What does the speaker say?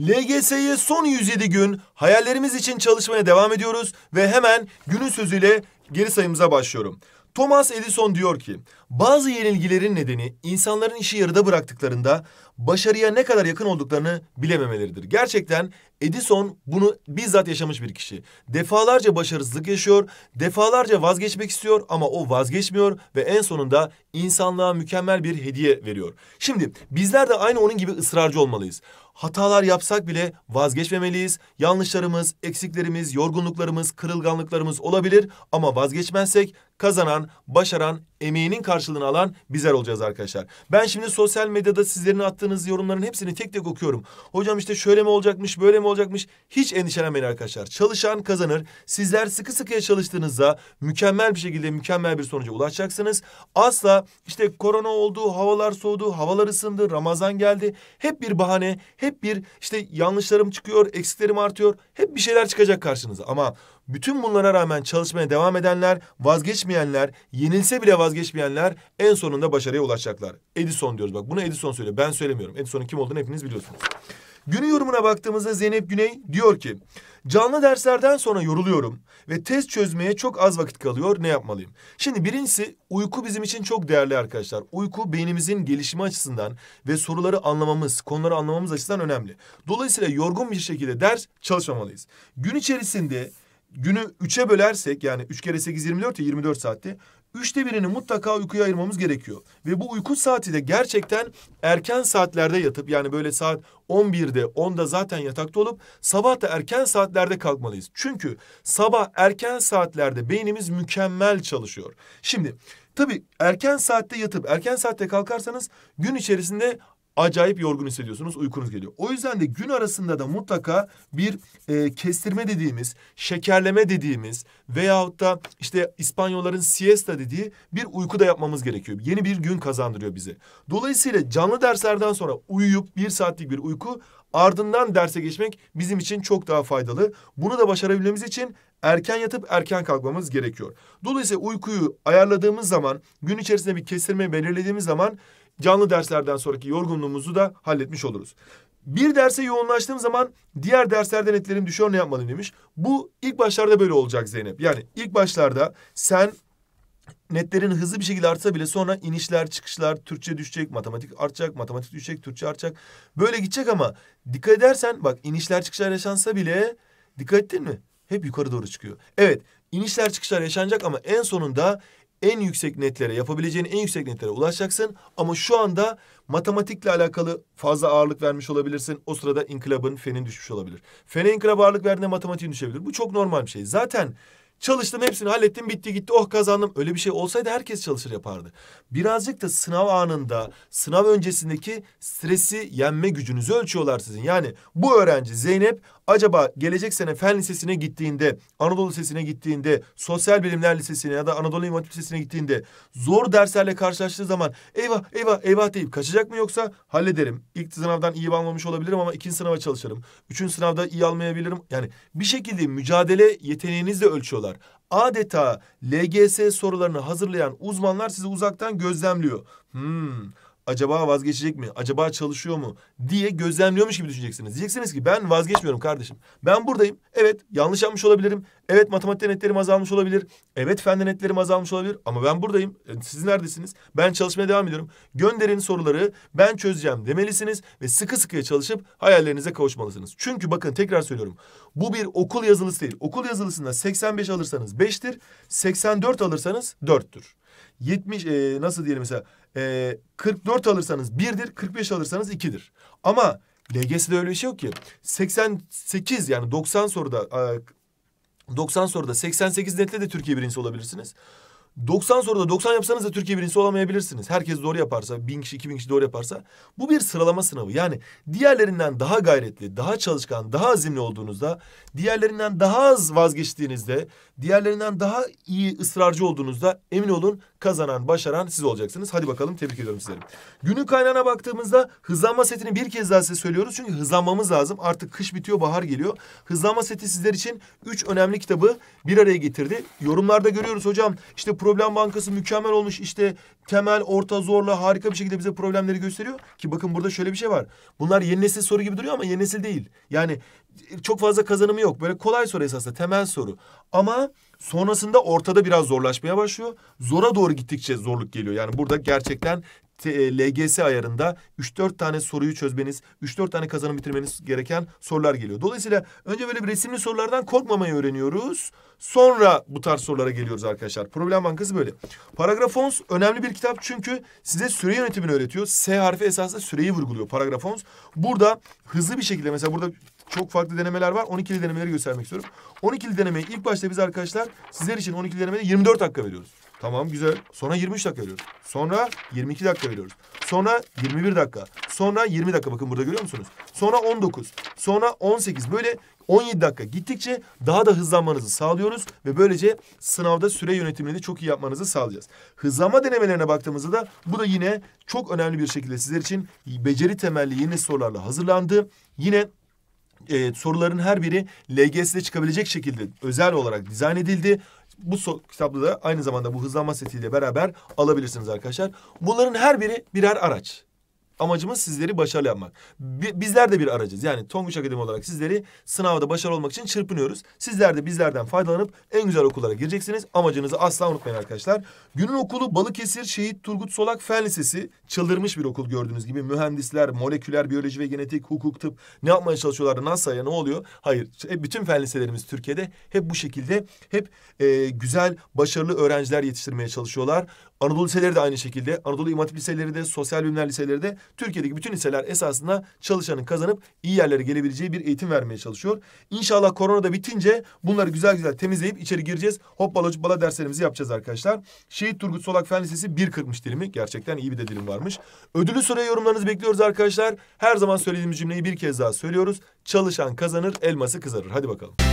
LGS'ye son 107 gün hayallerimiz için çalışmaya devam ediyoruz ve hemen günün sözüyle geri sayımıza başlıyorum. Thomas Edison diyor ki, bazı yenilgilerin nedeni insanların işi yarıda bıraktıklarında başarıya ne kadar yakın olduklarını bilememeleridir. Gerçekten Edison bunu bizzat yaşamış bir kişi. Defalarca başarısızlık yaşıyor, defalarca vazgeçmek istiyor ama o vazgeçmiyor ve en sonunda insanlığa mükemmel bir hediye veriyor. Şimdi bizler de aynı onun gibi ısrarcı olmalıyız. Hatalar yapsak bile vazgeçmemeliyiz. Yanlışlarımız, eksiklerimiz, yorgunluklarımız, kırılganlıklarımız olabilir ama vazgeçmezsek kazanan, başaran emeğinin karşılığını alan bizler olacağız arkadaşlar. Ben şimdi sosyal medyada sizlerin attığınız yorumların hepsini tek tek okuyorum. Hocam işte şöyle mi olacakmış, böyle mi olacakmış? Hiç endişelenmeyin arkadaşlar. Çalışan kazanır. Sizler sıkı sıkıya çalıştığınızda mükemmel bir şekilde mükemmel bir sonuca ulaşacaksınız. Asla işte korona oldu, havalar soğudu, havalar ısındı, Ramazan geldi. Hep bir bahane, hep bir işte yanlışlarım çıkıyor, eksiklerim artıyor. Hep bir şeyler çıkacak karşınıza. Ama bütün bunlara rağmen çalışmaya devam edenler, vazgeçmeyenler, yenilse bile vazgeçmeyenler vazgeçmeyenler en sonunda başarıya ulaşacaklar. Edison diyoruz bak. Bunu Edison söylüyor. Ben söylemiyorum. Edison'un kim olduğunu hepiniz biliyorsunuz. Günü yorumuna baktığımızda Zeynep Güney diyor ki... Canlı derslerden sonra yoruluyorum ve test çözmeye çok az vakit kalıyor. Ne yapmalıyım? Şimdi birincisi uyku bizim için çok değerli arkadaşlar. Uyku beynimizin gelişimi açısından ve soruları anlamamız, konuları anlamamız açısından önemli. Dolayısıyla yorgun bir şekilde ders çalışmamalıyız. Gün içerisinde günü üçe bölersek yani üç kere 8 24 dört ya yirmi saatte üçte birini mutlaka uykuya ayırmamız gerekiyor. Ve bu uyku saati de gerçekten erken saatlerde yatıp yani böyle saat 11'de 10'da zaten yatakta olup sabah da erken saatlerde kalkmalıyız. Çünkü sabah erken saatlerde beynimiz mükemmel çalışıyor. Şimdi tabii erken saatte yatıp erken saatte kalkarsanız gün içerisinde acayip yorgun hissediyorsunuz, uykunuz geliyor. O yüzden de gün arasında da mutlaka bir e, kestirme dediğimiz, şekerleme dediğimiz veyahut da işte İspanyolların siesta dediği bir uyku da yapmamız gerekiyor. Yeni bir gün kazandırıyor bize. Dolayısıyla canlı derslerden sonra uyuyup bir saatlik bir uyku ardından derse geçmek bizim için çok daha faydalı. Bunu da başarabilmemiz için erken yatıp erken kalkmamız gerekiyor. Dolayısıyla uykuyu ayarladığımız zaman, gün içerisinde bir kestirme belirlediğimiz zaman canlı derslerden sonraki yorgunluğumuzu da halletmiş oluruz. Bir derse yoğunlaştığım zaman diğer derslerden netlerim düşüyor ne yapmalıyım demiş. Bu ilk başlarda böyle olacak Zeynep. Yani ilk başlarda sen netlerin hızlı bir şekilde artsa bile sonra inişler, çıkışlar, Türkçe düşecek, matematik artacak, matematik düşecek, Türkçe artacak. Böyle gidecek ama dikkat edersen bak inişler çıkışlar yaşansa bile dikkat ettin mi? Hep yukarı doğru çıkıyor. Evet inişler çıkışlar yaşanacak ama en sonunda en yüksek netlere yapabileceğin en yüksek netlere ulaşacaksın. Ama şu anda matematikle alakalı fazla ağırlık vermiş olabilirsin. O sırada inkılabın, fenin düşmüş olabilir. Fene inkılaba ağırlık verdiğinde matematiğin düşebilir. Bu çok normal bir şey. Zaten Çalıştım hepsini hallettim bitti gitti oh kazandım. Öyle bir şey olsaydı herkes çalışır yapardı. Birazcık da sınav anında sınav öncesindeki stresi yenme gücünüzü ölçüyorlar sizin. Yani bu öğrenci Zeynep acaba gelecek sene fen lisesine gittiğinde, Anadolu Lisesi'ne gittiğinde, sosyal bilimler lisesine ya da Anadolu İmam Hatip Lisesi'ne gittiğinde zor derslerle karşılaştığı zaman eyvah eyvah eyvah deyip kaçacak mı yoksa hallederim. İlk sınavdan iyi almamış olabilirim ama ikinci sınava çalışırım. Üçüncü sınavda iyi almayabilirim. Yani bir şekilde mücadele yeteneğinizle ölçüyorlar var. Adeta LGS sorularını hazırlayan uzmanlar sizi uzaktan gözlemliyor. Hmm, acaba vazgeçecek mi? Acaba çalışıyor mu? diye gözlemliyormuş gibi düşüneceksiniz. Diyeceksiniz ki ben vazgeçmiyorum kardeşim. Ben buradayım. Evet yanlış yapmış olabilirim. Evet matematikte netlerim azalmış olabilir. Evet fenden netlerim azalmış olabilir. Ama ben buradayım. E, siz neredesiniz? Ben çalışmaya devam ediyorum. Gönderin soruları ben çözeceğim demelisiniz. Ve sıkı sıkıya çalışıp hayallerinize kavuşmalısınız. Çünkü bakın tekrar söylüyorum. Bu bir okul yazılısı değil. Okul yazılısında 85 alırsanız 5'tir. 84 alırsanız 4'tür. 70 e, nasıl diyelim mesela e, 44 alırsanız birdir 45 alırsanız ikidir. Ama LGS'de öyle bir şey yok ki. 88 yani 90 soruda e, 90 soruda 88 netle de Türkiye birincisi olabilirsiniz. 90 soruda 90 yapsanız da Türkiye birincisi olamayabilirsiniz. Herkes doğru yaparsa, bin kişi, iki bin kişi doğru yaparsa. Bu bir sıralama sınavı. Yani diğerlerinden daha gayretli, daha çalışkan, daha azimli olduğunuzda, diğerlerinden daha az vazgeçtiğinizde, diğerlerinden daha iyi ısrarcı olduğunuzda emin olun kazanan, başaran siz olacaksınız. Hadi bakalım tebrik ediyorum sizleri. Günün kaynağına baktığımızda hızlanma setini bir kez daha size söylüyoruz. Çünkü hızlanmamız lazım. Artık kış bitiyor, bahar geliyor. Hızlanma seti sizler için üç önemli kitabı bir araya getirdi. Yorumlarda görüyoruz hocam. İşte problem bankası mükemmel olmuş işte temel orta zorla harika bir şekilde bize problemleri gösteriyor. Ki bakın burada şöyle bir şey var. Bunlar yeni nesil soru gibi duruyor ama yeni nesil değil. Yani e, çok fazla kazanımı yok. Böyle kolay soru esasında temel soru. Ama sonrasında ortada biraz zorlaşmaya başlıyor. Zora doğru gittikçe zorluk geliyor. Yani burada gerçekten e, LGS ayarında 3-4 tane soruyu çözmeniz, 3-4 tane kazanım bitirmeniz gereken sorular geliyor. Dolayısıyla önce böyle bir resimli sorulardan korkmamayı öğreniyoruz. Sonra bu tarz sorulara geliyoruz arkadaşlar. Problem Bankası böyle. Paragrafons önemli bir kitap çünkü size süre yönetimini öğretiyor. S harfi esasında süreyi vurguluyor Paragrafons Burada hızlı bir şekilde mesela burada çok farklı denemeler var. 12'li denemeleri göstermek istiyorum. 12'li denemeyi ilk başta biz arkadaşlar sizler için 12'li denemede 24 dakika veriyoruz. Tamam güzel. Sonra 23 dakika veriyoruz. Sonra 22 dakika veriyoruz. Sonra 21 dakika. Sonra 20 dakika bakın burada görüyor musunuz? Sonra 19. Sonra 18. Böyle 17 dakika gittikçe daha da hızlanmanızı sağlıyoruz ve böylece sınavda süre yönetimini de çok iyi yapmanızı sağlayacağız. Hızlanma denemelerine baktığımızda da bu da yine çok önemli bir şekilde sizler için beceri temelli yeni sorularla hazırlandı. Yine e, soruların her biri LGS'de çıkabilecek şekilde özel olarak dizayn edildi bu kitabı da aynı zamanda bu hızlanma setiyle beraber alabilirsiniz arkadaşlar. Bunların her biri birer araç. Amacımız sizleri başarılı yapmak. Bizler de bir aracız. Yani Tonguç Akademi olarak sizleri sınavda başarılı olmak için çırpınıyoruz. Sizler de bizlerden faydalanıp en güzel okullara gireceksiniz. Amacınızı asla unutmayın arkadaşlar. Günün okulu Balıkesir Şehit Turgut Solak Fen Lisesi. Çıldırmış bir okul gördüğünüz gibi. Mühendisler, moleküler biyoloji ve genetik, hukuk, tıp ne yapmaya çalışıyorlar? NASA'ya ne oluyor? Hayır. Hep bütün fen liselerimiz Türkiye'de hep bu şekilde hep e, güzel, başarılı öğrenciler yetiştirmeye çalışıyorlar. Anadolu liseleri de aynı şekilde. Anadolu İmam Hatip liseleri de, sosyal bilimler liseleri de Türkiye'deki bütün liseler esasında çalışanın kazanıp iyi yerlere gelebileceği bir eğitim vermeye çalışıyor. İnşallah korona da bitince bunları güzel güzel temizleyip içeri gireceğiz. Hoppala hoppala derslerimizi yapacağız arkadaşlar. Şehit Turgut Solak Fen Lisesi 1.40'mış dilimi. Gerçekten iyi bir de dilim varmış. Ödülü soruya yorumlarınızı bekliyoruz arkadaşlar. Her zaman söylediğimiz cümleyi bir kez daha söylüyoruz. Çalışan kazanır, elması kızarır. Hadi bakalım.